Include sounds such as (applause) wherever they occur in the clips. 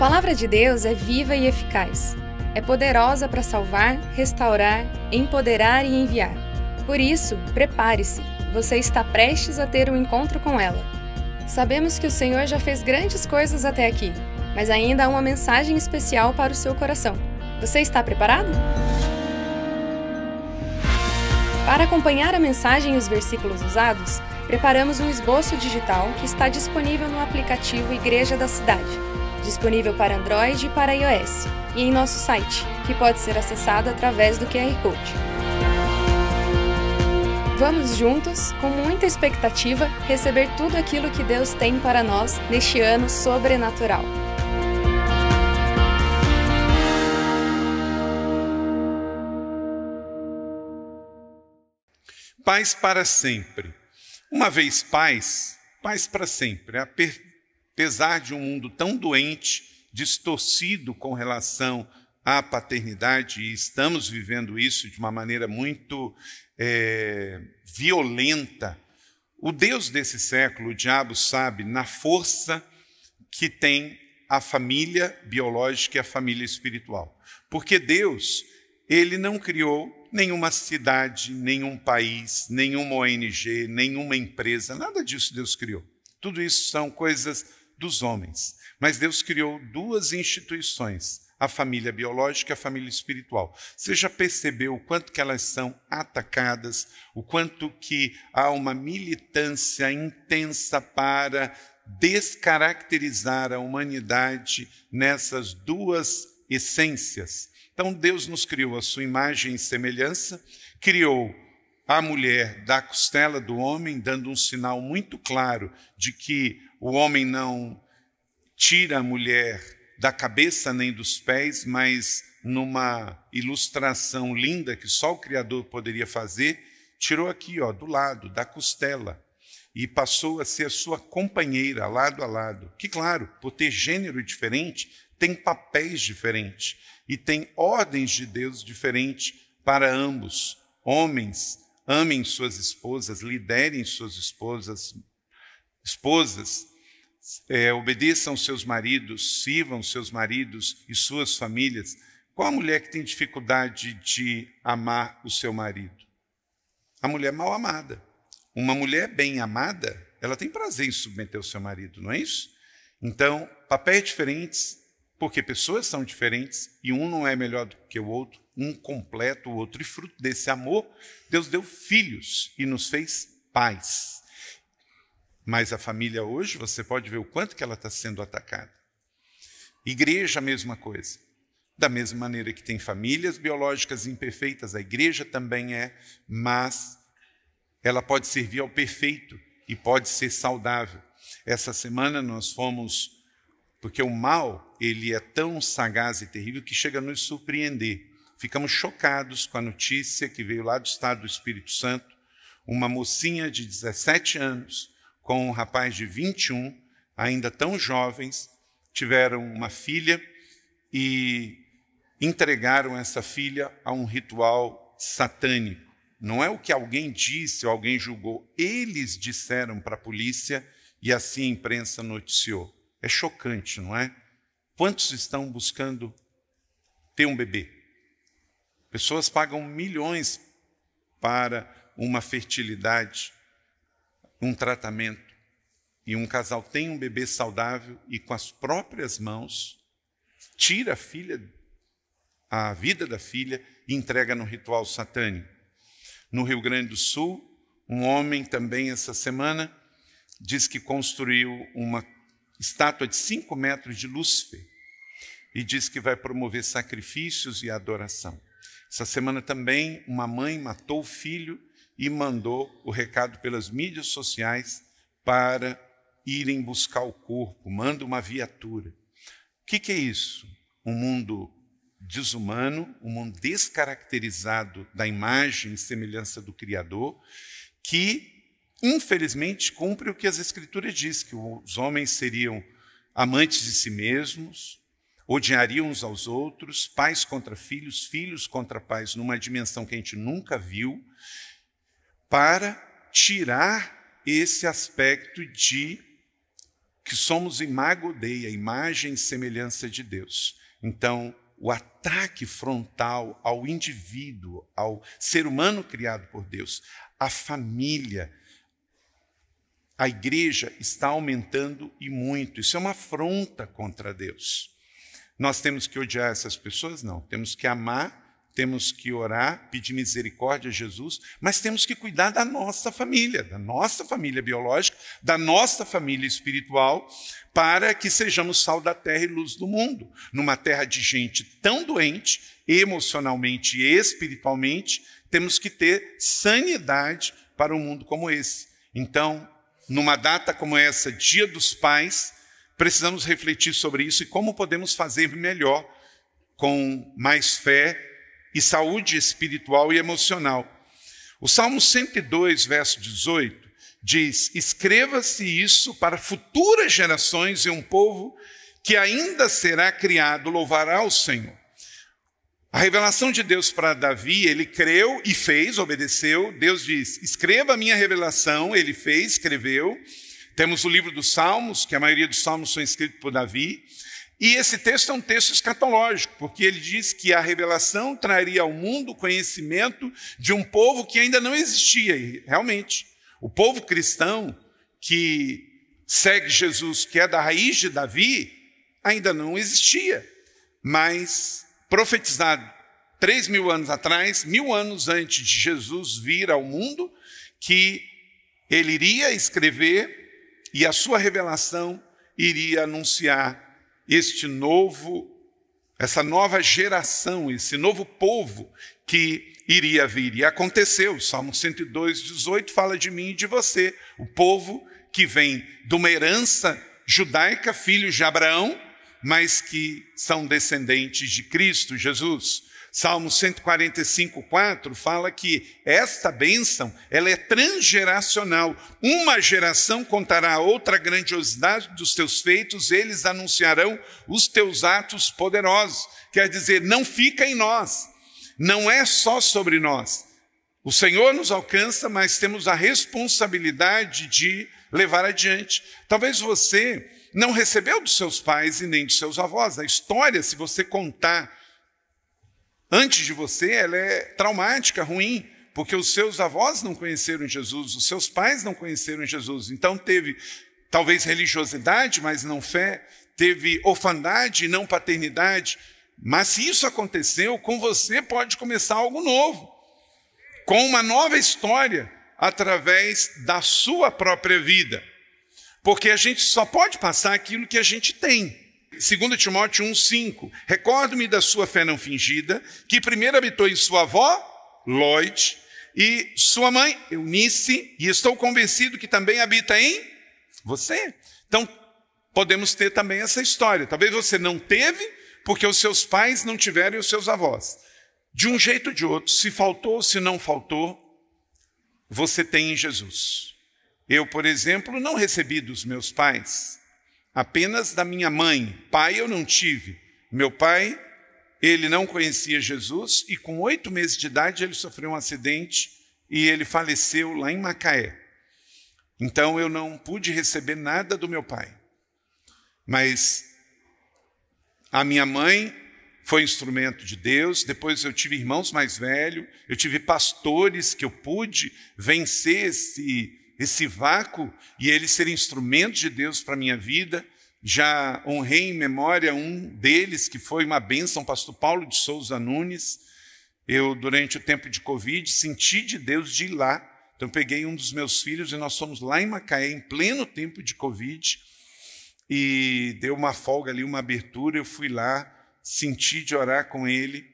palavra de Deus é viva e eficaz. É poderosa para salvar, restaurar, empoderar e enviar. Por isso, prepare-se, você está prestes a ter um encontro com ela. Sabemos que o Senhor já fez grandes coisas até aqui, mas ainda há uma mensagem especial para o seu coração. Você está preparado? Para acompanhar a mensagem e os versículos usados, preparamos um esboço digital que está disponível no aplicativo Igreja da Cidade disponível para Android e para iOS, e em nosso site, que pode ser acessado através do QR Code. Vamos juntos, com muita expectativa, receber tudo aquilo que Deus tem para nós neste ano sobrenatural. Paz para sempre. Uma vez paz, paz para sempre. A per Apesar de um mundo tão doente, distorcido com relação à paternidade, e estamos vivendo isso de uma maneira muito é, violenta, o Deus desse século, o diabo, sabe, na força que tem a família biológica e a família espiritual. Porque Deus, ele não criou nenhuma cidade, nenhum país, nenhuma ONG, nenhuma empresa, nada disso Deus criou. Tudo isso são coisas dos homens. Mas Deus criou duas instituições, a família biológica e a família espiritual. Você já percebeu o quanto que elas são atacadas, o quanto que há uma militância intensa para descaracterizar a humanidade nessas duas essências? Então Deus nos criou a sua imagem e semelhança, criou a mulher da costela do homem, dando um sinal muito claro de que o homem não tira a mulher da cabeça nem dos pés, mas numa ilustração linda que só o Criador poderia fazer, tirou aqui, ó, do lado, da costela, e passou a ser sua companheira, lado a lado. Que, claro, por ter gênero diferente, tem papéis diferentes e tem ordens de Deus diferentes para ambos. Homens, amem suas esposas, liderem suas esposas, esposas, é, obedeçam seus maridos, sirvam seus maridos e suas famílias. Qual a mulher que tem dificuldade de amar o seu marido? A mulher mal amada. Uma mulher bem amada, ela tem prazer em submeter o seu marido, não é isso? Então, papéis diferentes, porque pessoas são diferentes e um não é melhor do que o outro, um completa o outro. E fruto desse amor, Deus deu filhos e nos fez pais. Mas a família hoje, você pode ver o quanto que ela está sendo atacada. Igreja, a mesma coisa. Da mesma maneira que tem famílias biológicas imperfeitas, a igreja também é, mas ela pode servir ao perfeito e pode ser saudável. Essa semana nós fomos, porque o mal, ele é tão sagaz e terrível que chega a nos surpreender. Ficamos chocados com a notícia que veio lá do estado do Espírito Santo, uma mocinha de 17 anos com um rapaz de 21, ainda tão jovens, tiveram uma filha e entregaram essa filha a um ritual satânico. Não é o que alguém disse ou alguém julgou, eles disseram para a polícia e assim a imprensa noticiou. É chocante, não é? Quantos estão buscando ter um bebê? Pessoas pagam milhões para uma fertilidade um tratamento e um casal tem um bebê saudável e com as próprias mãos tira a filha a vida da filha e entrega no ritual satânico. No Rio Grande do Sul, um homem também essa semana diz que construiu uma estátua de 5 metros de Lúcifer e diz que vai promover sacrifícios e adoração. Essa semana também uma mãe matou o filho e mandou o recado pelas mídias sociais para irem buscar o corpo, manda uma viatura. O que, que é isso? Um mundo desumano, um mundo descaracterizado da imagem e semelhança do Criador, que infelizmente cumpre o que as Escrituras diz, que os homens seriam amantes de si mesmos, odiariam uns aos outros, pais contra filhos, filhos contra pais, numa dimensão que a gente nunca viu, para tirar esse aspecto de que somos imago Dei, a imagem e semelhança de Deus. Então, o ataque frontal ao indivíduo, ao ser humano criado por Deus, à família, à igreja está aumentando e muito. Isso é uma afronta contra Deus. Nós temos que odiar essas pessoas? Não. Temos que amar temos que orar, pedir misericórdia a Jesus, mas temos que cuidar da nossa família, da nossa família biológica, da nossa família espiritual, para que sejamos sal da terra e luz do mundo, numa terra de gente tão doente, emocionalmente e espiritualmente, temos que ter sanidade para um mundo como esse. Então, numa data como essa, Dia dos Pais, precisamos refletir sobre isso e como podemos fazer melhor com mais fé e saúde espiritual e emocional. O Salmo 102, verso 18, diz: Escreva-se isso para futuras gerações e um povo que ainda será criado louvará o Senhor. A revelação de Deus para Davi, ele creu e fez, obedeceu. Deus diz: Escreva a minha revelação. Ele fez, escreveu. Temos o livro dos Salmos, que a maioria dos Salmos são escritos por Davi. E esse texto é um texto escatológico, porque ele diz que a revelação traria ao mundo conhecimento de um povo que ainda não existia, e realmente. O povo cristão que segue Jesus, que é da raiz de Davi, ainda não existia, mas profetizado três mil anos atrás, mil anos antes de Jesus vir ao mundo, que ele iria escrever e a sua revelação iria anunciar este novo, essa nova geração, esse novo povo que iria vir. E aconteceu. O Salmo 102, 18 fala de mim e de você, o povo que vem de uma herança judaica, filhos de Abraão, mas que são descendentes de Cristo Jesus. Salmo 145, 4 fala que esta bênção ela é transgeracional. Uma geração contará a outra grandiosidade dos teus feitos, eles anunciarão os teus atos poderosos. Quer dizer, não fica em nós, não é só sobre nós. O Senhor nos alcança, mas temos a responsabilidade de levar adiante. Talvez você não recebeu dos seus pais e nem dos seus avós. A história, se você contar antes de você, ela é traumática, ruim, porque os seus avós não conheceram Jesus, os seus pais não conheceram Jesus. Então teve talvez religiosidade, mas não fé, teve orfandade e não paternidade. Mas se isso aconteceu, com você pode começar algo novo, com uma nova história, através da sua própria vida. Porque a gente só pode passar aquilo que a gente tem. 2 Timóteo 1,5. Recordo-me da sua fé não fingida, que primeiro habitou em sua avó, Lloyd, e sua mãe, Eunice, e estou convencido que também habita em você. Então, podemos ter também essa história. Talvez você não teve, porque os seus pais não tiveram e os seus avós. De um jeito ou de outro, se faltou, ou se não faltou, você tem em Jesus. Eu, por exemplo, não recebi dos meus pais apenas da minha mãe. Pai eu não tive. Meu pai, ele não conhecia Jesus e com oito meses de idade ele sofreu um acidente e ele faleceu lá em Macaé. Então eu não pude receber nada do meu pai. Mas a minha mãe foi instrumento de Deus, depois eu tive irmãos mais velhos, eu tive pastores que eu pude vencer esse, esse vácuo e eles serem instrumentos de Deus para a minha vida. Já honrei em memória um deles, que foi uma bênção, pastor Paulo de Souza Nunes. Eu, durante o tempo de Covid, senti de Deus de ir lá. Então, peguei um dos meus filhos e nós fomos lá em Macaé, em pleno tempo de Covid, e deu uma folga ali, uma abertura. Eu fui lá, senti de orar com ele,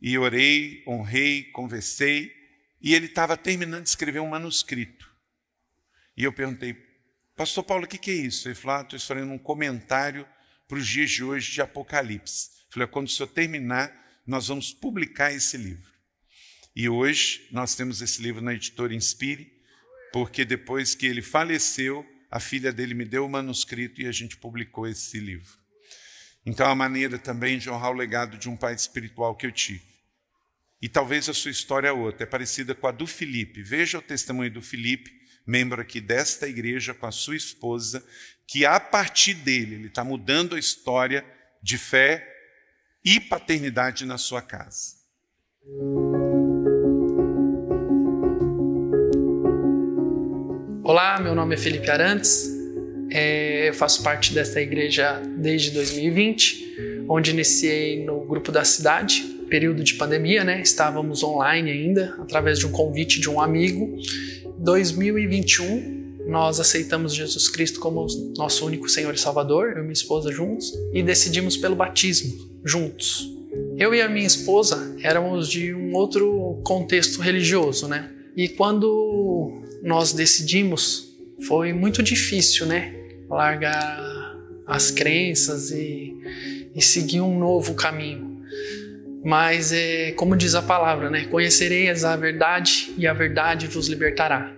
e orei, honrei, conversei. E ele estava terminando de escrever um manuscrito. E eu perguntei, Pastor Paulo, o que, que é isso? Ele falou, ah, estou escrevendo um comentário para os dias de hoje de Apocalipse. Eu falei, ah, quando o senhor terminar, nós vamos publicar esse livro. E hoje nós temos esse livro na editora Inspire, porque depois que ele faleceu, a filha dele me deu o manuscrito e a gente publicou esse livro. Então, é a maneira também de honrar o legado de um pai espiritual que eu tive. E talvez a sua história é outra, é parecida com a do Felipe. Veja o testemunho do Felipe membro aqui desta igreja, com a sua esposa, que a partir dele, ele está mudando a história de fé e paternidade na sua casa. Olá, meu nome é Felipe Arantes, é, eu faço parte desta igreja desde 2020, onde iniciei no grupo da cidade, período de pandemia, né? Estávamos online ainda, através de um convite de um amigo, 2021, nós aceitamos Jesus Cristo como nosso único Senhor e Salvador, eu e minha esposa juntos, e decidimos pelo batismo juntos. Eu e a minha esposa éramos de um outro contexto religioso, né? E quando nós decidimos, foi muito difícil, né? Largar as crenças e, e seguir um novo caminho. Mas é como diz a palavra, né? Conhecereis a verdade e a verdade vos libertará.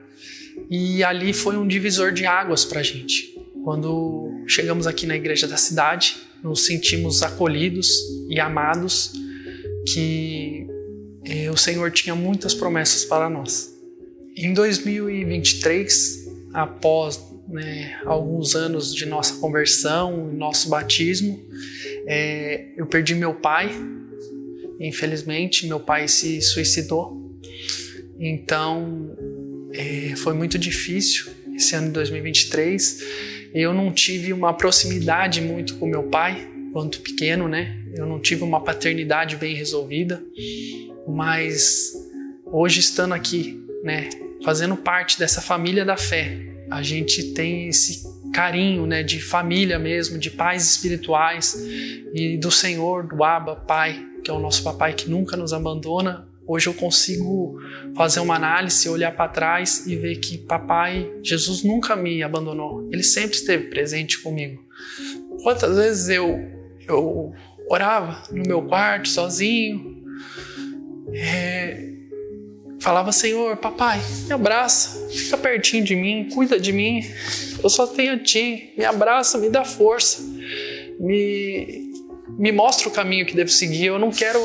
E ali foi um divisor de águas para a gente. Quando chegamos aqui na igreja da cidade, nos sentimos acolhidos e amados, que é, o Senhor tinha muitas promessas para nós. Em 2023, após né, alguns anos de nossa conversão, nosso batismo, é, eu perdi meu pai Infelizmente, meu pai se suicidou. Então, é, foi muito difícil esse ano de 2023. Eu não tive uma proximidade muito com meu pai, quanto pequeno, né? Eu não tive uma paternidade bem resolvida, mas hoje estando aqui, né, fazendo parte dessa família da fé, a gente tem esse carinho, né, de família mesmo, de pais espirituais e do Senhor, do Abba, Pai, que é o nosso papai que nunca nos abandona. Hoje eu consigo fazer uma análise, olhar para trás e ver que papai Jesus nunca me abandonou. Ele sempre esteve presente comigo. Quantas vezes eu eu orava no meu quarto sozinho, é, falava Senhor, papai, me abraça, fica pertinho de mim, cuida de mim. Eu só tenho a ti. Me abraça, me dá força. Me, me mostra o caminho que devo seguir. Eu não quero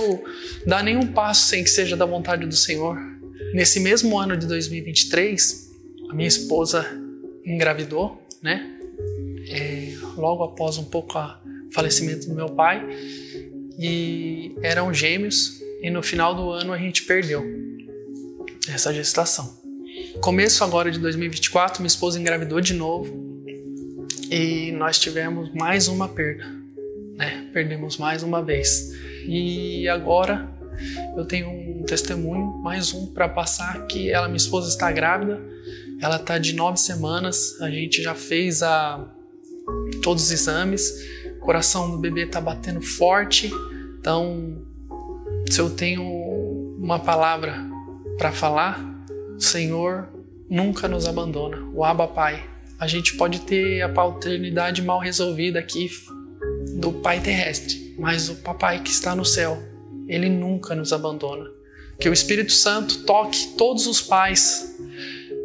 dar nenhum passo sem que seja da vontade do Senhor. Nesse mesmo ano de 2023, a minha esposa engravidou, né? É, logo após um pouco o falecimento do meu pai e eram gêmeos e no final do ano a gente perdeu essa gestação começo agora de 2024, minha esposa engravidou de novo e nós tivemos mais uma perda, né? Perdemos mais uma vez. E agora eu tenho um testemunho, mais um para passar que ela, minha esposa, está grávida. Ela está de nove semanas. A gente já fez a todos os exames. O coração do bebê está batendo forte. Então, se eu tenho uma palavra para falar, Senhor nunca nos abandona. O Abba Pai. A gente pode ter a paternidade mal resolvida aqui do Pai terrestre, mas o Papai que está no céu, ele nunca nos abandona. Que o Espírito Santo toque todos os pais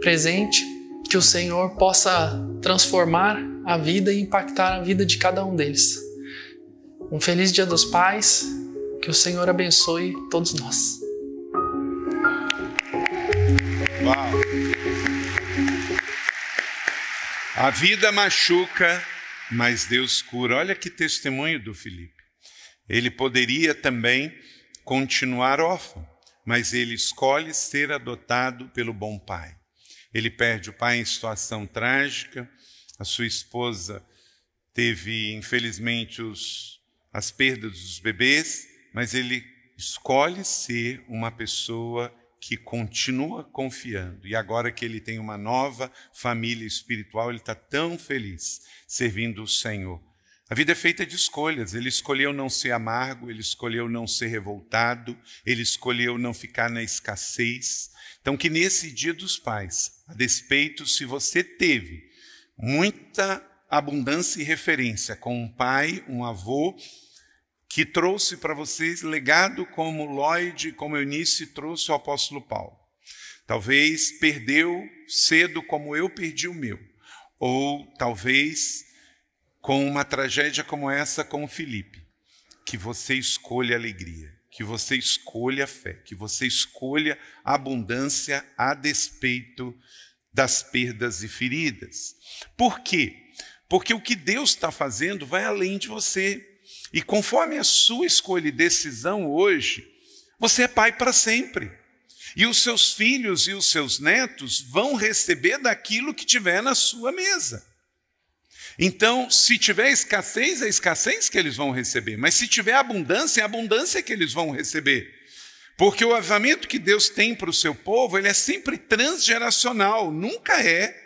presente, que o Senhor possa transformar a vida e impactar a vida de cada um deles. Um feliz Dia dos Pais, que o Senhor abençoe todos nós. Wow. A vida machuca, mas Deus cura. Olha que testemunho do Filipe. Ele poderia também continuar órfão, mas ele escolhe ser adotado pelo bom pai. Ele perde o pai em situação trágica, a sua esposa teve, infelizmente, os, as perdas dos bebês, mas ele escolhe ser uma pessoa que continua confiando. E agora que ele tem uma nova família espiritual, ele está tão feliz servindo o Senhor. A vida é feita de escolhas. Ele escolheu não ser amargo, ele escolheu não ser revoltado, ele escolheu não ficar na escassez. Então, que nesse dia dos pais, a despeito se você teve muita abundância e referência com um pai, um avô, que trouxe para vocês legado como Lloyd, como Eunice trouxe o apóstolo Paulo. Talvez perdeu cedo como eu perdi o meu, ou talvez com uma tragédia como essa com o Felipe. Que você escolha alegria, que você escolha fé, que você escolha abundância a despeito das perdas e feridas. Por quê? Porque o que Deus está fazendo vai além de você. E conforme a sua escolha e decisão hoje, você é pai para sempre. E os seus filhos e os seus netos vão receber daquilo que tiver na sua mesa. Então, se tiver escassez, é escassez que eles vão receber, mas se tiver abundância, é abundância que eles vão receber. Porque o avivamento que Deus tem para o seu povo, ele é sempre transgeracional, nunca é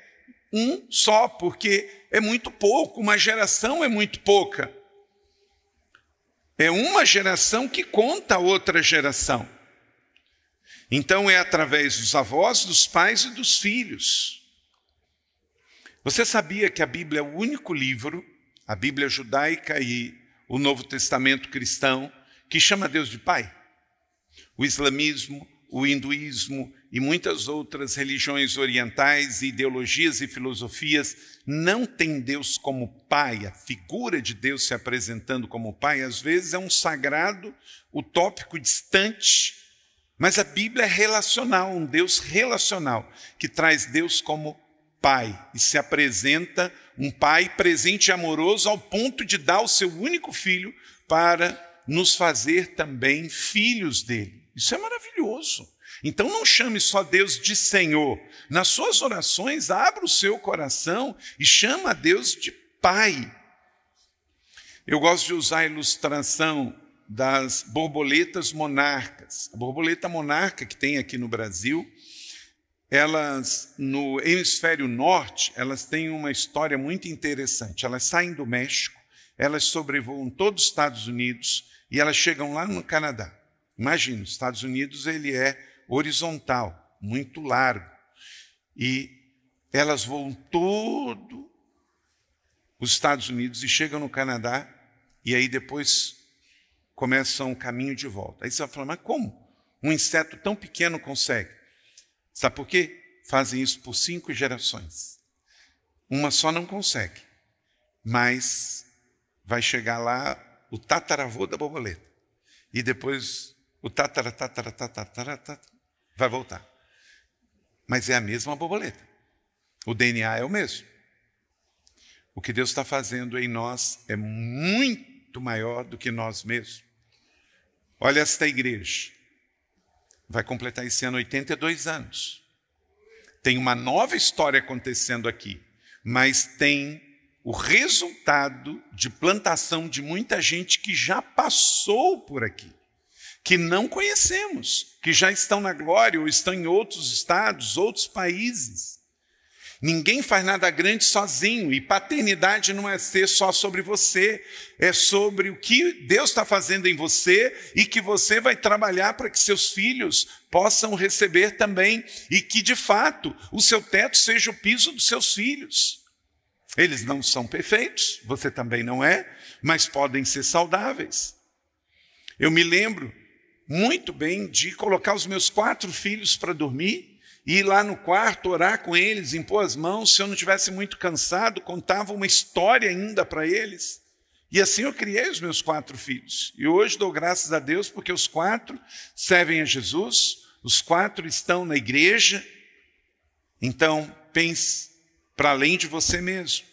um só, porque é muito pouco, uma geração é muito pouca. É uma geração que conta a outra geração. Então é através dos avós, dos pais e dos filhos. Você sabia que a Bíblia é o único livro, a Bíblia judaica e o Novo Testamento cristão, que chama Deus de Pai? O islamismo, o hinduísmo e muitas outras religiões orientais, ideologias e filosofias não têm Deus como Pai, a figura de Deus se apresentando como Pai, às vezes é um sagrado utópico distante, mas a Bíblia é relacional, um Deus relacional, que traz Deus como Pai e se apresenta um Pai presente e amoroso ao ponto de dar o seu único filho para nos fazer também filhos dele. Isso é maravilhoso. Então não chame só Deus de Senhor. Nas suas orações, abra o seu coração e chama a Deus de Pai. Eu gosto de usar a ilustração das borboletas monarcas. A borboleta monarca que tem aqui no Brasil, elas no hemisfério norte, elas têm uma história muito interessante. Elas saem do México, elas sobrevoam todos os Estados Unidos e elas chegam lá no Canadá. Imagina, os Estados Unidos ele é horizontal, muito largo. E elas voam todo os Estados Unidos e chegam no Canadá e aí depois começam o caminho de volta. Aí você vai falar, mas como? Um inseto tão pequeno consegue? Sabe por quê? Fazem isso por cinco gerações. Uma só não consegue, mas vai chegar lá o tataravô da borboleta. E depois o tatara, tatara, tatara, vai voltar. Mas é a mesma borboleta. O DNA é o mesmo. O que Deus está fazendo em nós é muito maior do que nós mesmos. Olha esta igreja. Vai completar esse ano 82 anos. Tem uma nova história acontecendo aqui, mas tem o resultado de plantação de muita gente que já passou por aqui que não conhecemos, que já estão na glória ou estão em outros estados, outros países. Ninguém faz nada grande sozinho, e paternidade não é ser só sobre você, é sobre o que Deus está fazendo em você e que você vai trabalhar para que seus filhos possam receber também, e que de fato o seu teto seja o piso dos seus filhos. Eles não são perfeitos, você também não é, mas podem ser saudáveis. Eu me lembro muito bem de colocar os meus quatro filhos para dormir, ir lá no quarto, orar com eles, impor as mãos. Se eu não tivesse muito cansado, contava uma história ainda para eles. E assim eu criei os meus quatro filhos. E hoje dou graças a Deus porque os quatro servem a Jesus, os quatro estão na igreja. Então, pense para além de você mesmo.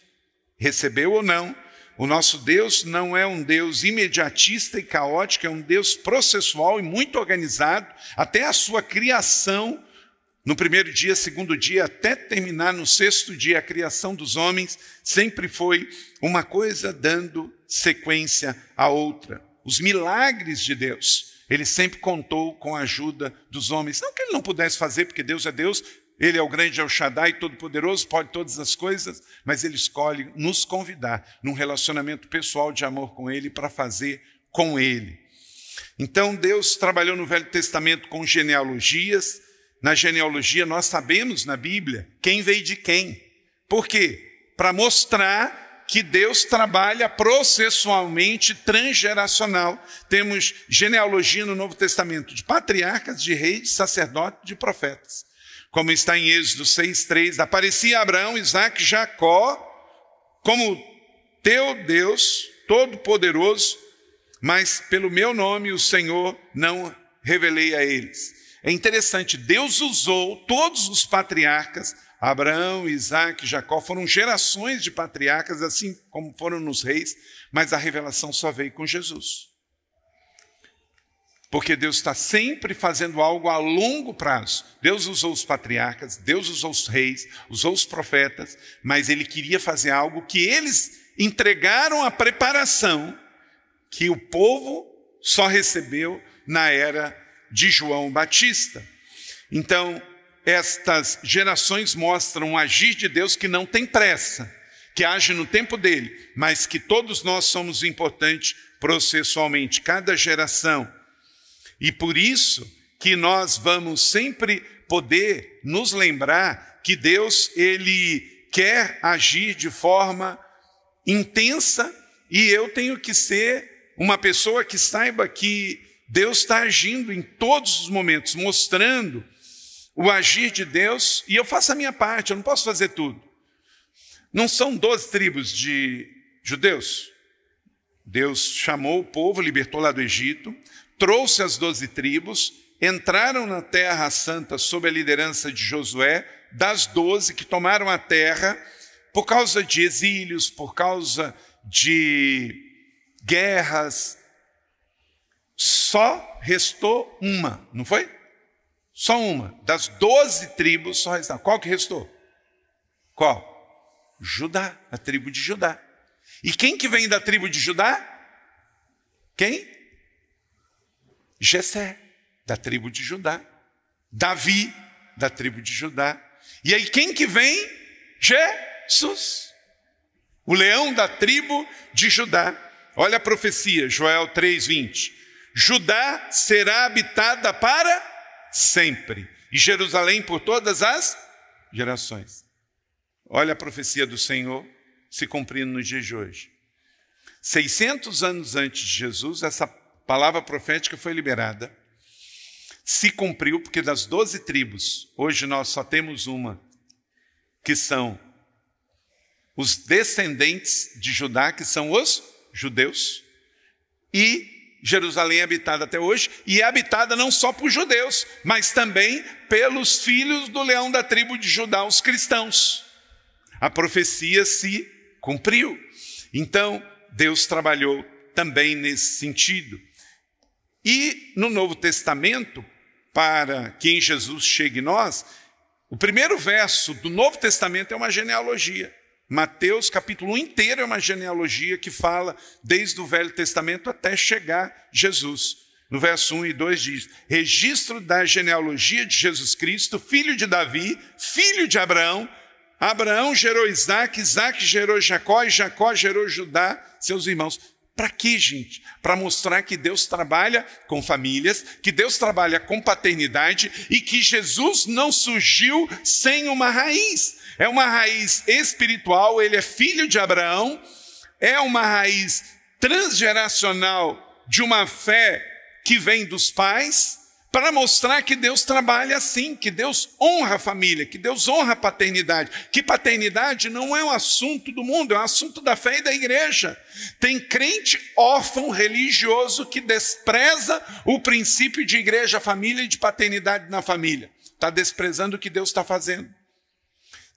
Recebeu ou não, o nosso Deus não é um Deus imediatista e caótico, é um Deus processual e muito organizado, até a sua criação, no primeiro dia, segundo dia, até terminar no sexto dia, a criação dos homens sempre foi uma coisa dando sequência à outra. Os milagres de Deus, ele sempre contou com a ajuda dos homens. Não que ele não pudesse fazer, porque Deus é Deus, ele é o grande El Shaddai, todo-poderoso, pode todas as coisas, mas ele escolhe nos convidar num relacionamento pessoal de amor com ele para fazer com ele. Então Deus trabalhou no Velho Testamento com genealogias. Na genealogia nós sabemos na Bíblia quem veio de quem. Por quê? Para mostrar que Deus trabalha processualmente transgeracional. Temos genealogia no Novo Testamento de patriarcas, de reis, de sacerdotes, de profetas como está em Êxodo 6,3, aparecia Abraão, Isaac, Jacó, como teu Deus Todo-Poderoso, mas pelo meu nome o Senhor não revelei a eles. É interessante, Deus usou todos os patriarcas, Abraão, Isaac, Jacó, foram gerações de patriarcas, assim como foram nos reis, mas a revelação só veio com Jesus porque Deus está sempre fazendo algo a longo prazo. Deus usou os patriarcas, Deus usou os reis, usou os profetas, mas ele queria fazer algo que eles entregaram a preparação que o povo só recebeu na era de João Batista. Então, estas gerações mostram o agir de Deus que não tem pressa, que age no tempo dele, mas que todos nós somos importantes processualmente. Cada geração e por isso que nós vamos sempre poder nos lembrar que Deus, Ele quer agir de forma intensa e eu tenho que ser uma pessoa que saiba que Deus está agindo em todos os momentos, mostrando o agir de Deus e eu faço a minha parte, eu não posso fazer tudo. Não são 12 tribos de judeus? Deus chamou o povo, libertou lá do Egito, trouxe as doze tribos, entraram na Terra Santa sob a liderança de Josué, das doze que tomaram a terra, por causa de exílios, por causa de guerras, só restou uma, não foi? Só uma. Das doze tribos, só restou. Qual que restou? Qual? Judá, a tribo de Judá. E quem que vem da tribo de Judá? Quem? Jessé, da tribo de Judá, Davi, da tribo de Judá. E aí quem que vem? Jesus, o leão da tribo de Judá. Olha a profecia, Joel 3:20. Judá será habitada para sempre, e Jerusalém por todas as gerações. Olha a profecia do Senhor se cumprindo nos dias de hoje. 600 anos antes de Jesus, essa palavra profética foi liberada, se cumpriu, porque das doze tribos, hoje nós só temos uma, que são os descendentes de Judá, que são os judeus, e Jerusalém é habitada até hoje, e é habitada não só por judeus, mas também pelos filhos do leão da tribo de Judá, os cristãos. A profecia se cumpriu. Então, Deus trabalhou também nesse sentido. E no Novo Testamento, para quem Jesus chegue em nós, o primeiro verso do Novo Testamento é uma genealogia. Mateus, capítulo 1 inteiro, é uma genealogia que fala desde o Velho Testamento até chegar Jesus. No verso 1 e 2 diz: Registro da genealogia de Jesus Cristo, filho de Davi, filho de Abraão. Abraão gerou Isaac, Isaac gerou Jacó e Jacó gerou Judá, seus irmãos. Para quê, gente? Para mostrar que Deus trabalha com famílias, que Deus trabalha com paternidade e que Jesus não surgiu sem uma raiz. É uma raiz espiritual, ele é filho de Abraão, é uma raiz transgeracional de uma fé que vem dos pais para mostrar que Deus trabalha assim, que Deus honra a família, que Deus honra a paternidade, que paternidade não é um assunto do mundo, é um assunto da fé e da igreja. Tem crente órfão religioso que despreza o princípio de igreja, família e de paternidade na família. Está desprezando o que Deus está fazendo.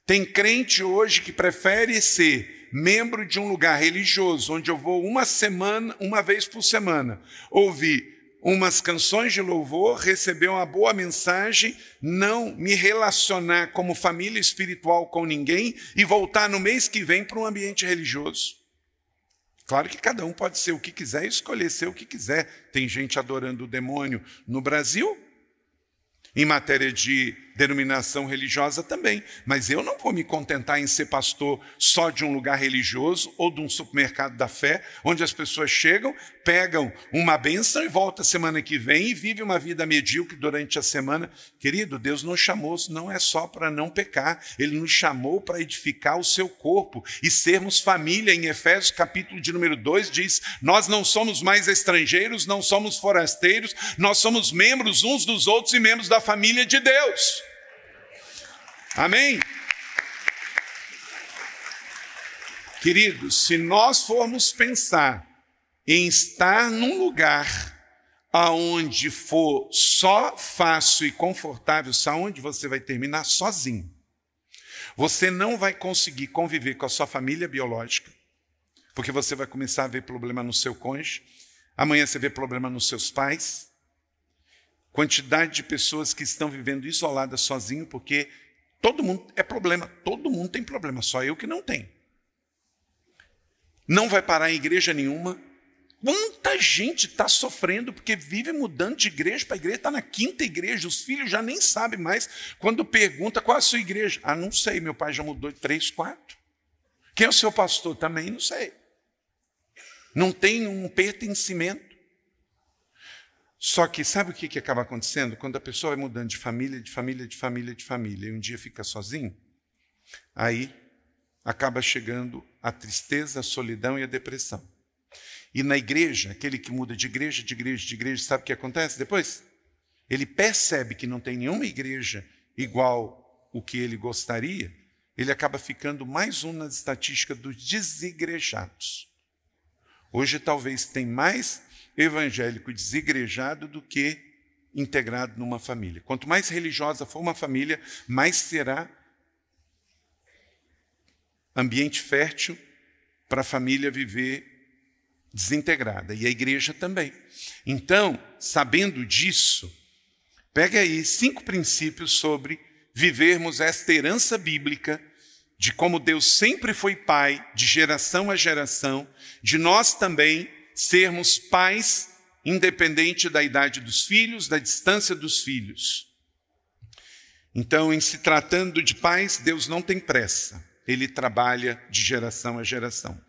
Tem crente hoje que prefere ser membro de um lugar religioso, onde eu vou uma semana, uma vez por semana, ouvir umas canções de louvor, receber uma boa mensagem, não me relacionar como família espiritual com ninguém e voltar no mês que vem para um ambiente religioso. Claro que cada um pode ser o que quiser e escolher ser o que quiser. Tem gente adorando o demônio no Brasil, em matéria de denominação religiosa também, mas eu não vou me contentar em ser pastor só de um lugar religioso ou de um supermercado da fé, onde as pessoas chegam, pegam uma bênção e volta semana que vem e vive uma vida medíocre durante a semana. Querido, Deus nos chamou, não é só para não pecar, Ele nos chamou para edificar o seu corpo e sermos família. Em Efésios, capítulo de número 2, diz: Nós não somos mais estrangeiros, não somos forasteiros, nós somos membros uns dos outros e membros da família de Deus. Amém? Queridos, se nós formos pensar em estar num lugar aonde for só fácil e confortável, saúde, onde você vai terminar sozinho. Você não vai conseguir conviver com a sua família biológica, porque você vai começar a ver problema no seu cônjuge, amanhã você vê problema nos seus pais. Quantidade de pessoas que estão vivendo isoladas sozinho porque Todo mundo é problema, todo mundo tem problema, só eu que não tenho. Não vai parar em igreja nenhuma. Quanta gente está sofrendo porque vive mudando de igreja para igreja, está na quinta igreja, os filhos já nem sabem mais. Quando pergunta qual é a sua igreja, ah, não sei, meu pai já mudou de três, quatro. Quem é o seu pastor? Também não sei. Não tem um pertencimento. Só que sabe o que, que acaba acontecendo? Quando a pessoa vai mudando de família, de família, de família, de família, e um dia fica sozinho, aí acaba chegando a tristeza, a solidão e a depressão. E na igreja, aquele que muda de igreja, de igreja, de igreja, sabe o que acontece depois? Ele percebe que não tem nenhuma igreja igual o que ele gostaria, ele acaba ficando mais um na estatística dos desigrejados. Hoje talvez tem mais evangélico desigrejado do que integrado numa família. Quanto mais religiosa for uma família, mais será ambiente fértil para a família viver desintegrada e a igreja também. Então, sabendo disso, pegue aí cinco princípios sobre vivermos esta herança bíblica de como Deus sempre foi pai de geração a geração, de nós também sermos pais independente da idade dos filhos, da distância dos filhos. Então, em se tratando de pais, Deus não tem pressa, ele trabalha de geração a geração.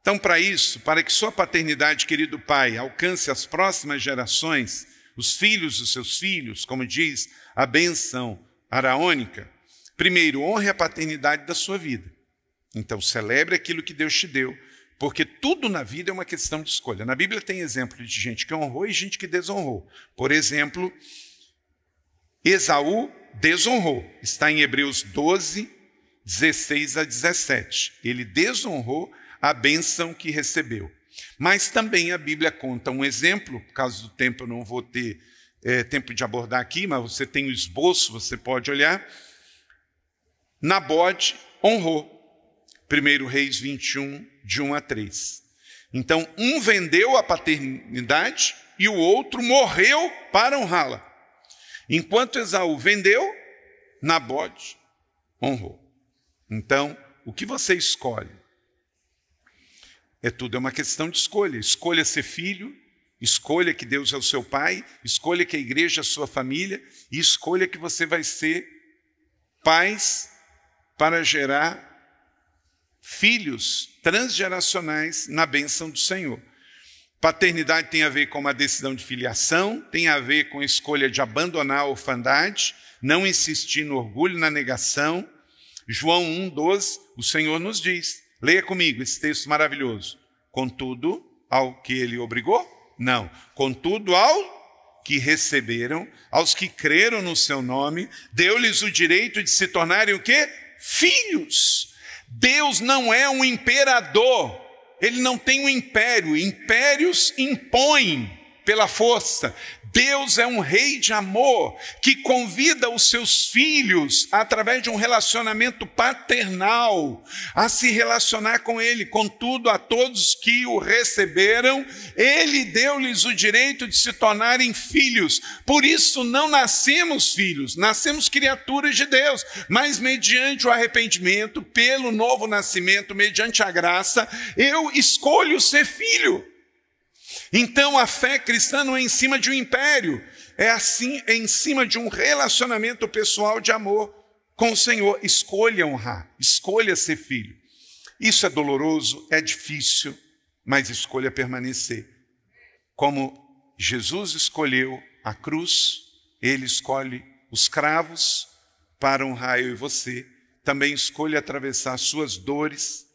Então, para isso, para que sua paternidade, querido pai, alcance as próximas gerações, os filhos dos seus filhos, como diz a benção araônica, primeiro, honre a paternidade da sua vida. Então, celebre aquilo que Deus te deu porque tudo na vida é uma questão de escolha. Na Bíblia tem exemplo de gente que honrou e gente que desonrou. Por exemplo, Esaú desonrou. Está em Hebreus 12, 16 a 17. Ele desonrou a bênção que recebeu. Mas também a Bíblia conta um exemplo, por causa do tempo eu não vou ter é, tempo de abordar aqui, mas você tem o esboço, você pode olhar. Nabote honrou. 1 Reis 21, de 1 a 3. Então, um vendeu a paternidade e o outro morreu para honrá-la. Enquanto Esaú vendeu, Nabote honrou. Então, o que você escolhe? É tudo é uma questão de escolha. Escolha ser filho, escolha que Deus é o seu pai, escolha que a igreja é a sua família e escolha que você vai ser pais para gerar filhos transgeracionais na bênção do Senhor. Paternidade tem a ver com uma decisão de filiação, tem a ver com a escolha de abandonar a orfandade, não insistir no orgulho, na negação. João 1,12, o Senhor nos diz, leia comigo esse texto maravilhoso. Contudo, ao que ele obrigou? Não. Contudo, ao que receberam, aos que creram no seu nome, deu-lhes o direito de se tornarem o quê? Filhos Deus não é um imperador, ele não tem um império. Impérios impõem pela força. Deus é um rei de amor que convida os seus filhos, através de um relacionamento paternal, a se relacionar com Ele. Contudo, a todos que o receberam, Ele deu-lhes o direito de se tornarem filhos. Por isso, não nascemos filhos, nascemos criaturas de Deus, mas mediante o arrependimento, pelo novo nascimento, mediante a graça, eu escolho ser filho. Então a fé cristã não é em cima de um império, é assim é em cima de um relacionamento pessoal de amor com o Senhor. Escolha honrar, escolha ser filho. Isso é doloroso, é difícil, mas escolha permanecer. Como Jesus escolheu a cruz, ele escolhe os cravos para honrar eu e você. Também escolha atravessar suas dores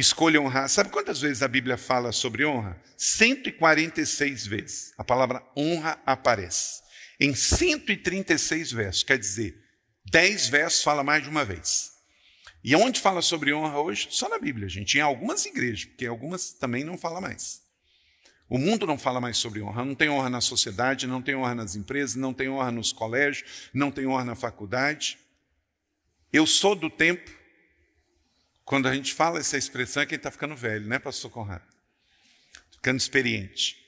Escolha honrar. Sabe quantas vezes a Bíblia fala sobre honra? 146 vezes. A palavra honra aparece. Em 136 versos, quer dizer, 10 versos fala mais de uma vez. E onde fala sobre honra hoje? Só na Bíblia, gente. Em algumas igrejas, porque algumas também não fala mais. O mundo não fala mais sobre honra. Não tem honra na sociedade, não tem honra nas empresas, não tem honra nos colégios, não tem honra na faculdade. Eu sou do tempo quando a gente fala essa expressão é quem está ficando velho, né, pastor Conrado? Ficando experiente.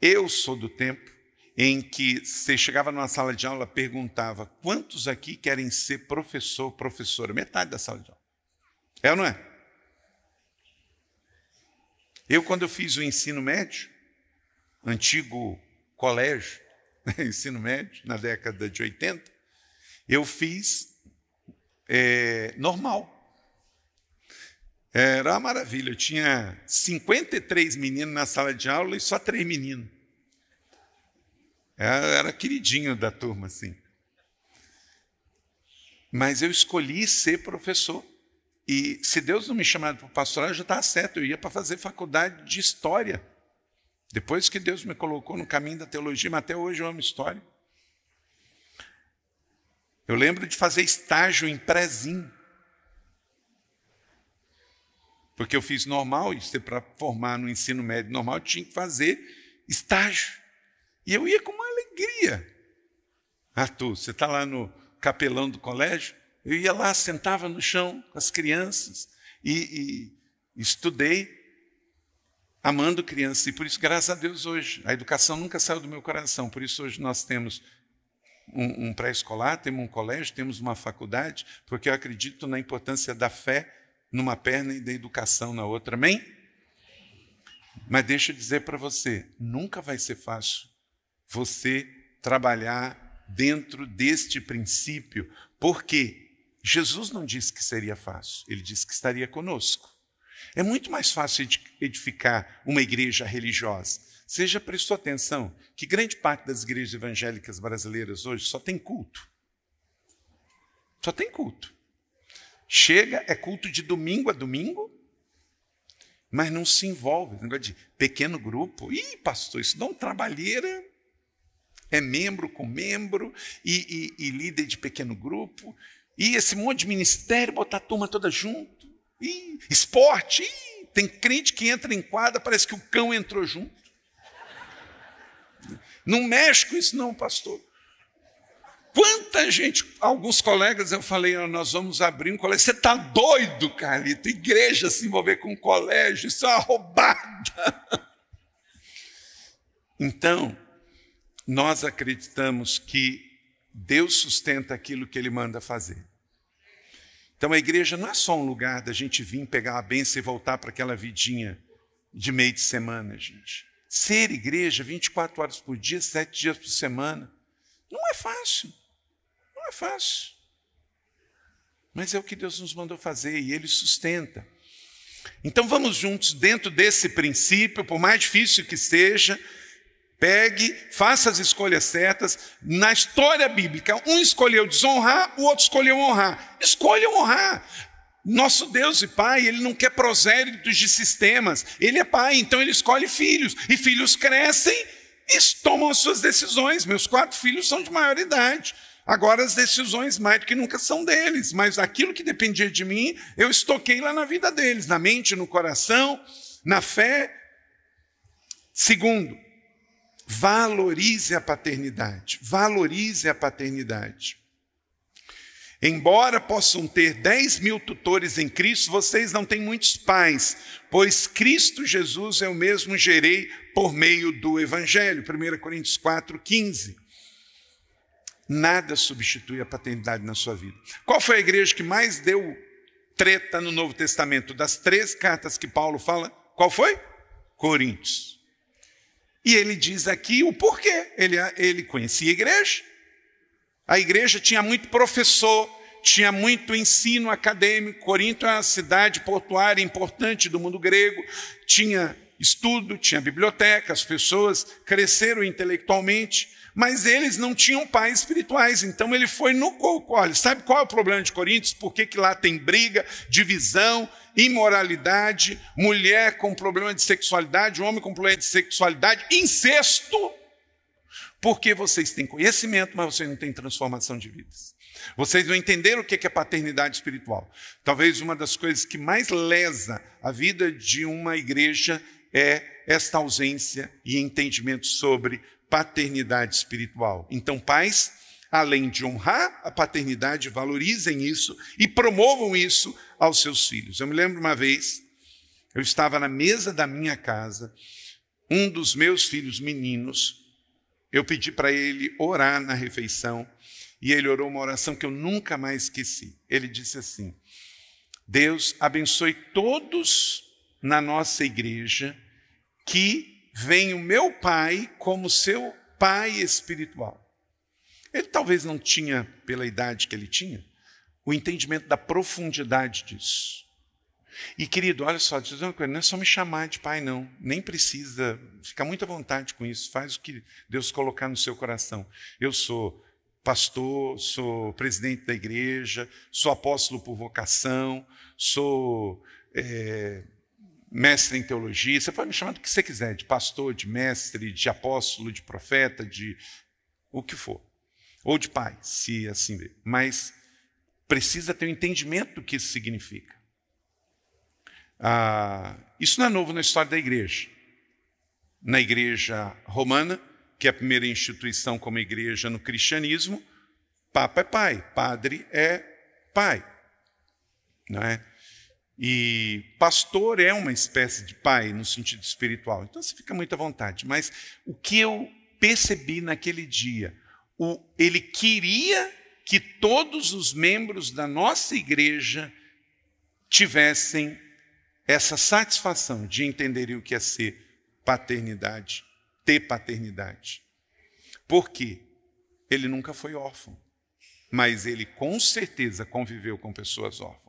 Eu sou do tempo em que você chegava numa sala de aula, perguntava quantos aqui querem ser professor, professora? Metade da sala de aula. É ou não é? Eu, quando eu fiz o ensino médio, antigo colégio, (laughs) ensino médio, na década de 80, eu fiz é, normal. Era uma maravilha. Eu tinha 53 meninos na sala de aula e só três meninos. Era queridinho da turma, assim. Mas eu escolhi ser professor. E se Deus não me chamasse para o pastoral, já estava certo. Eu ia para fazer faculdade de História. Depois que Deus me colocou no caminho da teologia, mas até hoje eu amo história. Eu lembro de fazer estágio em Prezim. Porque eu fiz normal, e você para formar no ensino médio normal tinha que fazer estágio. E eu ia com uma alegria. Arthur, você está lá no capelão do colégio? Eu ia lá, sentava no chão com as crianças e, e estudei amando crianças. E por isso, graças a Deus, hoje, a educação nunca saiu do meu coração. Por isso, hoje nós temos um, um pré-escolar, temos um colégio, temos uma faculdade, porque eu acredito na importância da fé numa perna e da educação na outra, amém? Mas deixa eu dizer para você: nunca vai ser fácil você trabalhar dentro deste princípio, porque Jesus não disse que seria fácil, ele disse que estaria conosco. É muito mais fácil edificar uma igreja religiosa. Você já prestou atenção que grande parte das igrejas evangélicas brasileiras hoje só tem culto? Só tem culto. Chega, é culto de domingo a domingo, mas não se envolve. Negócio de pequeno grupo. Ih, pastor, isso não trabalheira. É membro com membro e, e, e líder de pequeno grupo. E esse monte de ministério, botar a turma toda junto. Ih, esporte. Ih, tem crente que entra em quadra, parece que o cão entrou junto. Não mexe com isso, não, pastor. Quanta gente, alguns colegas, eu falei, ah, nós vamos abrir um colégio. Você está doido, Carlito? Igreja se envolver com um colégio, isso é uma roubada. Então, nós acreditamos que Deus sustenta aquilo que Ele manda fazer. Então, a igreja não é só um lugar da gente vir pegar a benção e voltar para aquela vidinha de meio de semana, gente. Ser igreja 24 horas por dia, 7 dias por semana, não é fácil é fácil. Mas é o que Deus nos mandou fazer e Ele sustenta. Então vamos juntos, dentro desse princípio, por mais difícil que seja, pegue, faça as escolhas certas. Na história bíblica, um escolheu desonrar, o outro escolheu honrar. Escolha honrar. Nosso Deus e Pai, Ele não quer prosélitos de sistemas. Ele é Pai, então Ele escolhe filhos. E filhos crescem e tomam as suas decisões. Meus quatro filhos são de maioridade. idade. Agora as decisões mais do que nunca são deles, mas aquilo que dependia de mim, eu estoquei lá na vida deles, na mente, no coração, na fé. Segundo, valorize a paternidade. Valorize a paternidade. Embora possam ter 10 mil tutores em Cristo, vocês não têm muitos pais, pois Cristo Jesus eu é mesmo gerei por meio do Evangelho. 1 Coríntios 4, 15. Nada substitui a paternidade na sua vida. Qual foi a igreja que mais deu treta no Novo Testamento? Das três cartas que Paulo fala, qual foi? Coríntios. E ele diz aqui o porquê. Ele, ele conhecia a igreja. A igreja tinha muito professor, tinha muito ensino acadêmico. Corinto é uma cidade portuária importante do mundo grego, tinha estudo, tinha biblioteca, as pessoas cresceram intelectualmente, mas eles não tinham pais espirituais. Então ele foi no coco. Olha, sabe qual é o problema de Coríntios? Por que, que lá tem briga, divisão, imoralidade, mulher com problema de sexualidade, homem com problema de sexualidade, incesto? Porque vocês têm conhecimento, mas vocês não têm transformação de vidas. Vocês não entenderam o que é paternidade espiritual. Talvez uma das coisas que mais lesa a vida de uma igreja é esta ausência e entendimento sobre paternidade espiritual. Então, pais, além de honrar a paternidade, valorizem isso e promovam isso aos seus filhos. Eu me lembro uma vez, eu estava na mesa da minha casa, um dos meus filhos meninos, eu pedi para ele orar na refeição e ele orou uma oração que eu nunca mais esqueci. Ele disse assim: Deus abençoe todos na nossa igreja que vem o meu pai como seu pai espiritual. Ele talvez não tinha, pela idade que ele tinha, o entendimento da profundidade disso. E querido, olha só, diz uma coisa, não é só me chamar de pai, não. Nem precisa, fica muito à vontade com isso. Faz o que Deus colocar no seu coração. Eu sou pastor, sou presidente da igreja, sou apóstolo por vocação, sou é, mestre em teologia, você pode me chamar do que você quiser, de pastor, de mestre, de apóstolo, de profeta, de o que for. Ou de pai, se assim ver. Mas precisa ter um entendimento do que isso significa. Ah, isso não é novo na história da igreja. Na igreja romana, que é a primeira instituição como igreja no cristianismo, papa é pai, padre é pai. Não é? E pastor é uma espécie de pai no sentido espiritual, então você fica muito à vontade. Mas o que eu percebi naquele dia, o, ele queria que todos os membros da nossa igreja tivessem essa satisfação de entenderem o que é ser paternidade, ter paternidade. Por quê? Ele nunca foi órfão, mas ele com certeza conviveu com pessoas órfãs.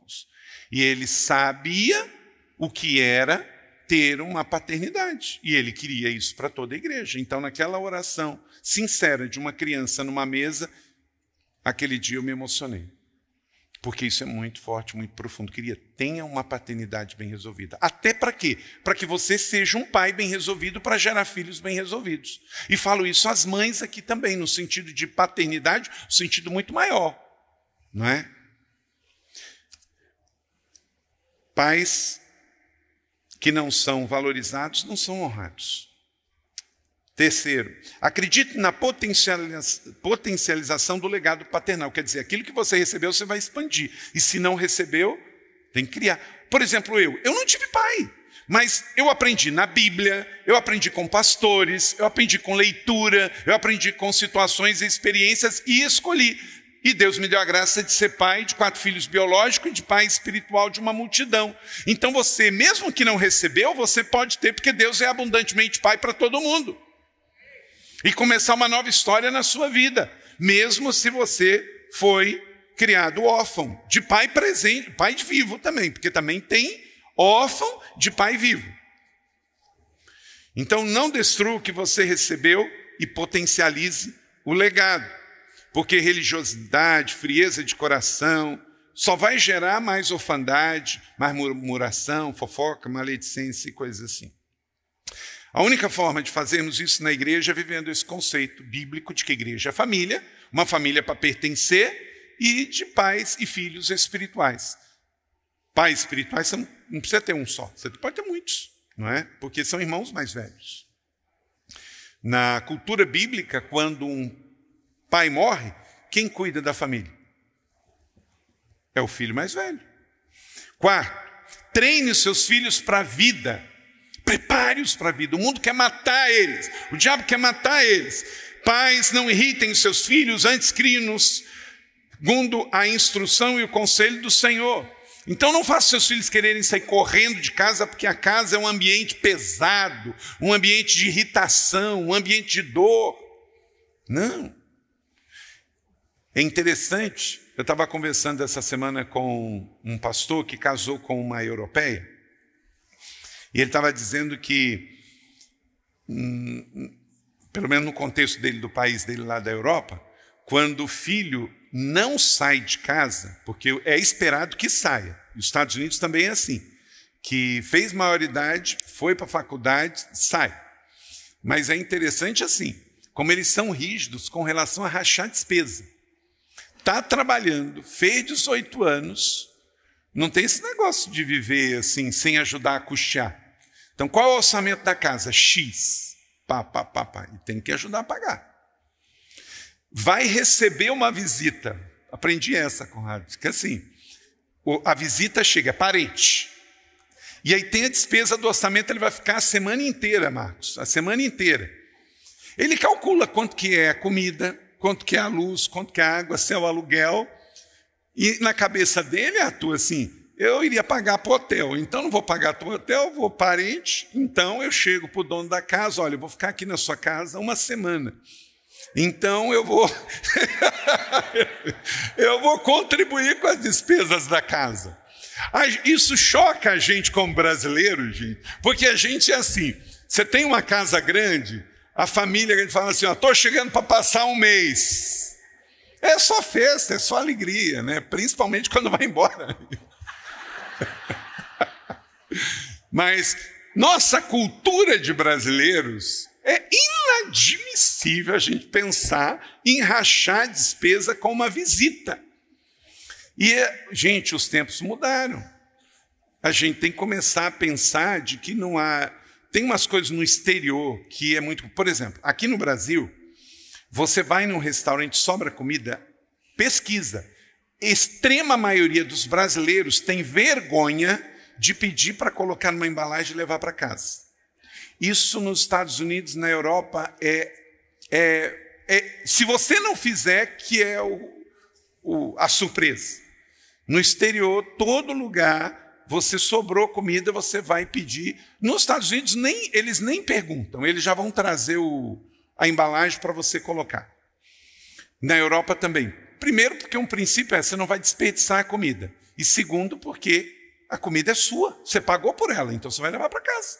E ele sabia o que era ter uma paternidade. E ele queria isso para toda a igreja. Então, naquela oração sincera de uma criança numa mesa, aquele dia eu me emocionei. Porque isso é muito forte, muito profundo. Queria tenha uma paternidade bem resolvida. Até para quê? Para que você seja um pai bem resolvido para gerar filhos bem resolvidos. E falo isso às mães aqui também, no sentido de paternidade, um sentido muito maior, não é? Pais que não são valorizados não são honrados. Terceiro, acredite na potencialização do legado paternal. Quer dizer, aquilo que você recebeu, você vai expandir. E se não recebeu, tem que criar. Por exemplo, eu, eu não tive pai, mas eu aprendi na Bíblia, eu aprendi com pastores, eu aprendi com leitura, eu aprendi com situações e experiências e escolhi. E Deus me deu a graça de ser pai de quatro filhos biológicos e de pai espiritual de uma multidão. Então você, mesmo que não recebeu, você pode ter, porque Deus é abundantemente pai para todo mundo. E começar uma nova história na sua vida, mesmo se você foi criado órfão, de pai presente, pai vivo também, porque também tem órfão de pai vivo. Então não destrua o que você recebeu e potencialize o legado. Porque religiosidade, frieza de coração, só vai gerar mais orfandade, mais murmuração, fofoca, maledicência e coisas assim. A única forma de fazermos isso na igreja é vivendo esse conceito bíblico de que igreja é família, uma família para pertencer e de pais e filhos espirituais. Pais espirituais são, não precisa ter um só, você pode ter muitos, não é? Porque são irmãos mais velhos. Na cultura bíblica, quando um Pai morre, quem cuida da família? É o filho mais velho. Quarto, treine os seus filhos para a vida. Prepare-os para a vida. O mundo quer matar eles. O diabo quer matar eles. Pais, não irritem os seus filhos, antes criem-nos, segundo a instrução e o conselho do Senhor. Então não faça seus filhos quererem sair correndo de casa, porque a casa é um ambiente pesado, um ambiente de irritação, um ambiente de dor. Não. É interessante, eu estava conversando essa semana com um pastor que casou com uma europeia, e ele estava dizendo que, hum, pelo menos no contexto dele, do país dele lá da Europa, quando o filho não sai de casa, porque é esperado que saia, os Estados Unidos também é assim, que fez maioridade, foi para a faculdade, sai. Mas é interessante assim, como eles são rígidos com relação a rachar despesa está trabalhando, fez 18 anos, não tem esse negócio de viver assim, sem ajudar a custear. Então, qual é o orçamento da casa? X. Pá, pá, pá, pá. E tem que ajudar a pagar. Vai receber uma visita. Aprendi essa, Conrado. que assim. A visita chega, parente. E aí tem a despesa do orçamento, ele vai ficar a semana inteira, Marcos. A semana inteira. Ele calcula quanto que é a comida, quanto que é a luz, quanto que é a água, se é o aluguel. E na cabeça dele, atua assim, eu iria pagar para o hotel, então não vou pagar para o hotel, vou parente, então eu chego para o dono da casa, olha, eu vou ficar aqui na sua casa uma semana. Então eu vou (laughs) eu vou contribuir com as despesas da casa. Isso choca a gente como brasileiro, gente, porque a gente é assim. Você tem uma casa grande, a família que gente fala assim: estou chegando para passar um mês. É só festa, é só alegria, né? principalmente quando vai embora. (laughs) Mas nossa cultura de brasileiros é inadmissível a gente pensar em rachar a despesa com uma visita. E, é, gente, os tempos mudaram. A gente tem que começar a pensar de que não há tem umas coisas no exterior que é muito. Por exemplo, aqui no Brasil, você vai num restaurante, sobra comida, pesquisa. Extrema maioria dos brasileiros tem vergonha de pedir para colocar numa embalagem e levar para casa. Isso nos Estados Unidos, na Europa, é, é, é se você não fizer, que é o, o, a surpresa. No exterior, todo lugar você sobrou comida, você vai pedir. Nos Estados Unidos, nem, eles nem perguntam, eles já vão trazer o, a embalagem para você colocar. Na Europa também. Primeiro, porque um princípio é você não vai desperdiçar a comida. E segundo, porque a comida é sua, você pagou por ela, então você vai levar para casa.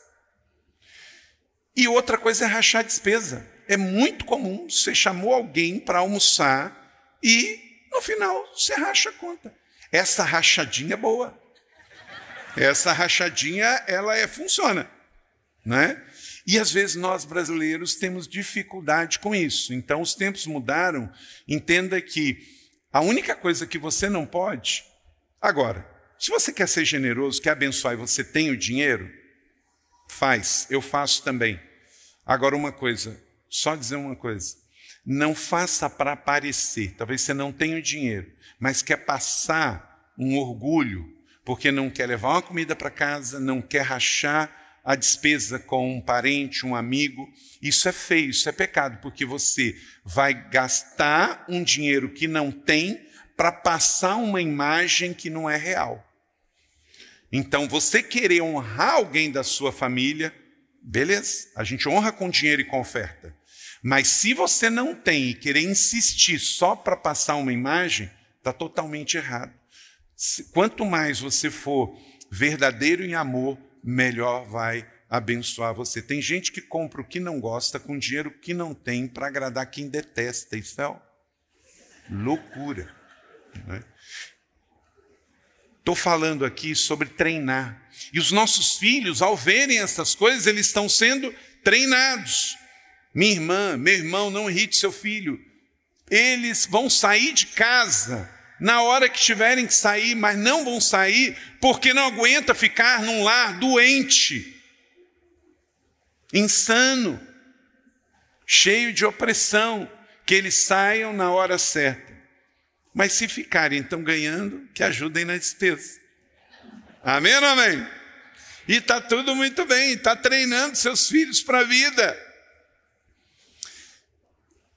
E outra coisa é rachar despesa. É muito comum você chamou alguém para almoçar e no final você racha a conta. Essa rachadinha é boa. Essa rachadinha, ela é, funciona. Né? E às vezes nós brasileiros temos dificuldade com isso. Então os tempos mudaram. Entenda que a única coisa que você não pode. Agora, se você quer ser generoso, quer abençoar e você tem o dinheiro, faz, eu faço também. Agora, uma coisa, só dizer uma coisa. Não faça para aparecer. Talvez você não tenha o dinheiro, mas quer passar um orgulho porque não quer levar uma comida para casa, não quer rachar a despesa com um parente, um amigo. Isso é feio, isso é pecado, porque você vai gastar um dinheiro que não tem para passar uma imagem que não é real. Então, você querer honrar alguém da sua família, beleza, a gente honra com dinheiro e com oferta. Mas se você não tem e querer insistir só para passar uma imagem, está totalmente errado. Quanto mais você for verdadeiro em amor, melhor vai abençoar você. Tem gente que compra o que não gosta com dinheiro que não tem para agradar quem detesta. Isso é loucura. Estou né? falando aqui sobre treinar. E os nossos filhos, ao verem essas coisas, eles estão sendo treinados. Minha irmã, meu irmão, não irrite seu filho. Eles vão sair de casa na hora que tiverem que sair, mas não vão sair, porque não aguenta ficar num lar doente, insano, cheio de opressão, que eles saiam na hora certa. Mas se ficarem então ganhando, que ajudem na despesa. Amém amém? E está tudo muito bem, está treinando seus filhos para a vida.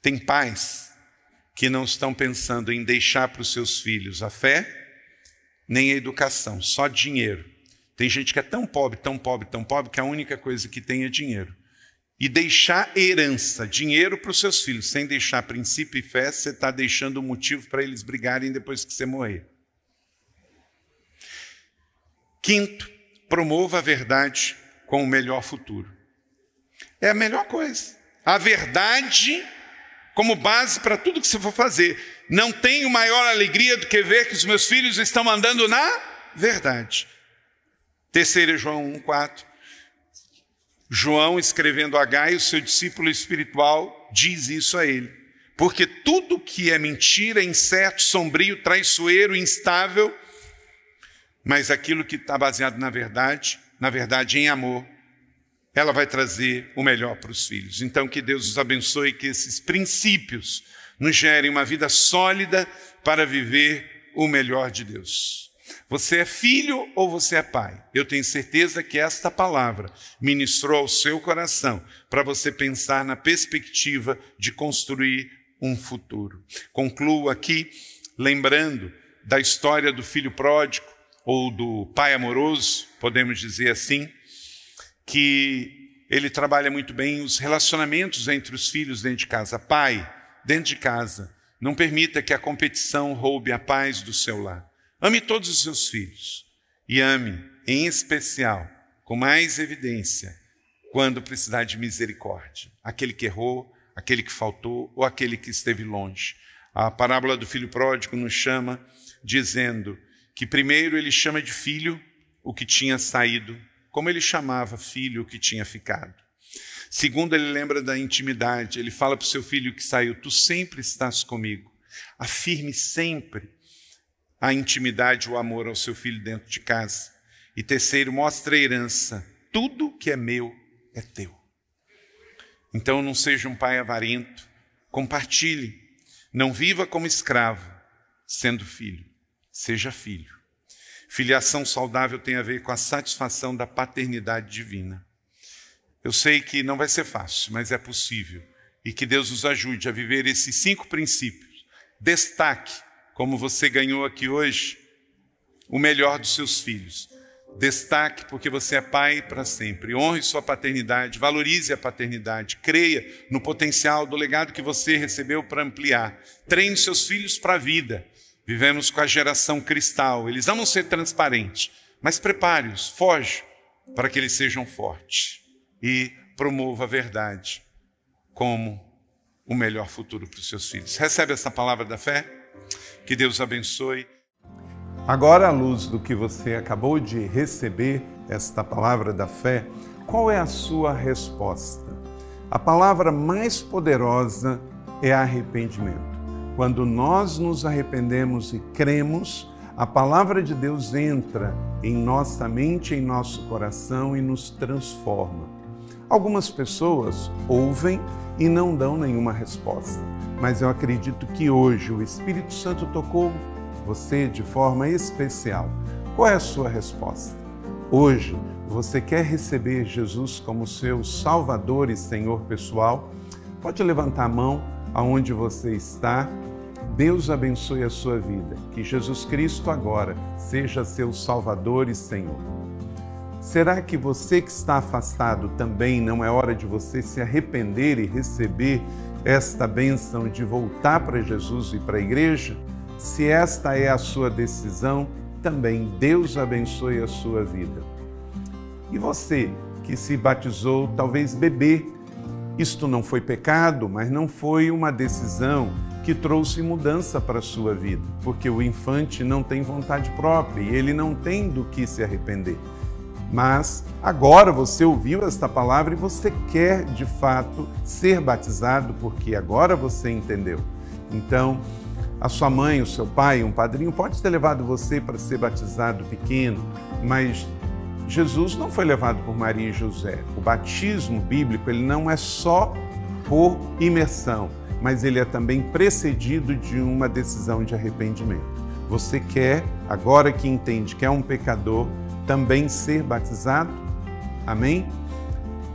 Tem paz que não estão pensando em deixar para os seus filhos a fé, nem a educação, só dinheiro. Tem gente que é tão pobre, tão pobre, tão pobre, que a única coisa que tem é dinheiro. E deixar herança, dinheiro para os seus filhos, sem deixar princípio e fé, você está deixando um motivo para eles brigarem depois que você morrer. Quinto, promova a verdade com o melhor futuro. É a melhor coisa. A verdade como base para tudo que você for fazer. Não tenho maior alegria do que ver que os meus filhos estão andando na verdade. Terceiro João 1,4. João, escrevendo a Gaio, seu discípulo espiritual, diz isso a ele. Porque tudo que é mentira, incerto, sombrio, traiçoeiro, instável, mas aquilo que está baseado na verdade, na verdade em amor, ela vai trazer o melhor para os filhos. Então, que Deus os abençoe, que esses princípios nos gerem uma vida sólida para viver o melhor de Deus. Você é filho ou você é pai? Eu tenho certeza que esta palavra ministrou ao seu coração para você pensar na perspectiva de construir um futuro. Concluo aqui lembrando da história do filho pródigo ou do pai amoroso, podemos dizer assim que ele trabalha muito bem os relacionamentos entre os filhos dentro de casa. Pai, dentro de casa, não permita que a competição roube a paz do seu lar. Ame todos os seus filhos e ame, em especial, com mais evidência, quando precisar de misericórdia, aquele que errou, aquele que faltou ou aquele que esteve longe. A parábola do filho pródigo nos chama dizendo que primeiro ele chama de filho o que tinha saído como ele chamava filho que tinha ficado. Segundo, ele lembra da intimidade, ele fala para o seu filho que saiu: Tu sempre estás comigo. Afirme sempre a intimidade, o amor ao seu filho dentro de casa. E terceiro, mostre a herança: Tudo que é meu é teu. Então não seja um pai avarento, compartilhe, não viva como escravo, sendo filho, seja filho. Filiação saudável tem a ver com a satisfação da paternidade divina. Eu sei que não vai ser fácil, mas é possível. E que Deus nos ajude a viver esses cinco princípios. Destaque, como você ganhou aqui hoje, o melhor dos seus filhos. Destaque, porque você é pai para sempre. Honre sua paternidade, valorize a paternidade, creia no potencial do legado que você recebeu para ampliar. Treine seus filhos para a vida. Vivemos com a geração cristal, eles amam ser transparentes, mas prepare-os, foge para que eles sejam fortes e promova a verdade como o melhor futuro para os seus filhos. Recebe essa palavra da fé? Que Deus abençoe. Agora, à luz do que você acabou de receber, esta palavra da fé, qual é a sua resposta? A palavra mais poderosa é arrependimento. Quando nós nos arrependemos e cremos, a palavra de Deus entra em nossa mente, em nosso coração e nos transforma. Algumas pessoas ouvem e não dão nenhuma resposta, mas eu acredito que hoje o Espírito Santo tocou você de forma especial. Qual é a sua resposta? Hoje você quer receber Jesus como seu Salvador e Senhor pessoal? Pode levantar a mão aonde você está. Deus abençoe a sua vida. Que Jesus Cristo agora seja seu Salvador e Senhor. Será que você que está afastado também não é hora de você se arrepender e receber esta bênção de voltar para Jesus e para a igreja? Se esta é a sua decisão, também Deus abençoe a sua vida. E você que se batizou, talvez bebê, isto não foi pecado, mas não foi uma decisão que trouxe mudança para a sua vida, porque o infante não tem vontade própria e ele não tem do que se arrepender. Mas agora você ouviu esta palavra e você quer de fato ser batizado, porque agora você entendeu. Então, a sua mãe, o seu pai, um padrinho pode ter levado você para ser batizado pequeno, mas Jesus não foi levado por Maria e José. O batismo bíblico ele não é só por imersão, mas ele é também precedido de uma decisão de arrependimento. Você quer, agora que entende que é um pecador, também ser batizado? Amém?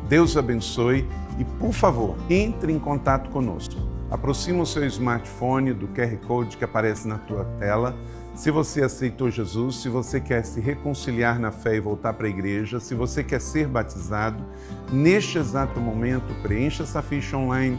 Deus abençoe e, por favor, entre em contato conosco. Aproxima o seu smartphone do QR Code que aparece na tua tela se você aceitou Jesus, se você quer se reconciliar na fé e voltar para a igreja, se você quer ser batizado, neste exato momento, preencha essa ficha online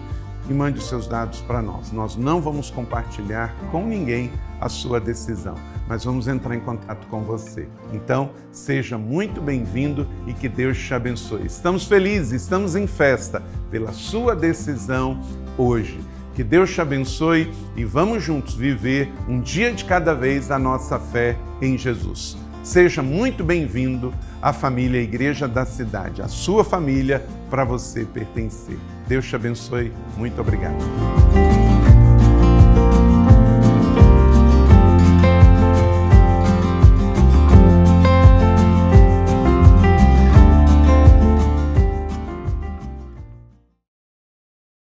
e mande os seus dados para nós. Nós não vamos compartilhar com ninguém a sua decisão, mas vamos entrar em contato com você. Então, seja muito bem-vindo e que Deus te abençoe. Estamos felizes, estamos em festa pela sua decisão hoje. Que Deus te abençoe e vamos juntos viver um dia de cada vez a nossa fé em Jesus. Seja muito bem-vindo à família Igreja da Cidade, a sua família para você pertencer. Deus te abençoe. Muito obrigado.